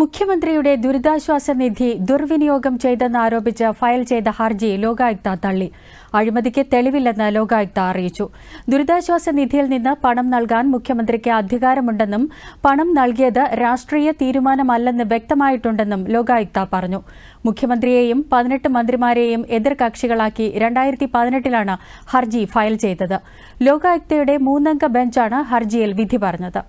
മുഖ്യമന്ത്രിയുടെ ദുരിതാശ്വാസ നിധി ദുർവിനിയോഗം ചെയ്തെന്നാരോപിച്ച് ഫയൽ ചെയ്ത ഹർജി ലോകായുക്ത തള്ളി അഴിമതിക്ക് തെളിവില്ലെന്ന് ലോകായുക്ത അറിയിച്ചു ദുരിതാശ്വാസ നിധിയിൽ നിന്ന് പണം നൽകാൻ മുഖ്യമന്ത്രിക്ക് അധികാരമുണ്ടെന്നും പണം നൽകിയത് രാഷ്ട്രീയ തീരുമാനമല്ലെന്ന് വ്യക്തമായിട്ടുണ്ടെന്നും ലോകായുക്ത പറഞ്ഞു മുഖ്യമന്ത്രിയെയും പതിനെട്ട് മന്ത്രിമാരെയും എതിർകക്ഷികളാക്കി രണ്ടായിരത്തി പതിനെട്ടിലാണ് ഹർജി ഫയൽ ചെയ്തത് ലോകായുക്തയുടെ മൂന്നംഗ ബെഞ്ചാണ് ഹർജിയിൽ വിധി പറഞ്ഞത്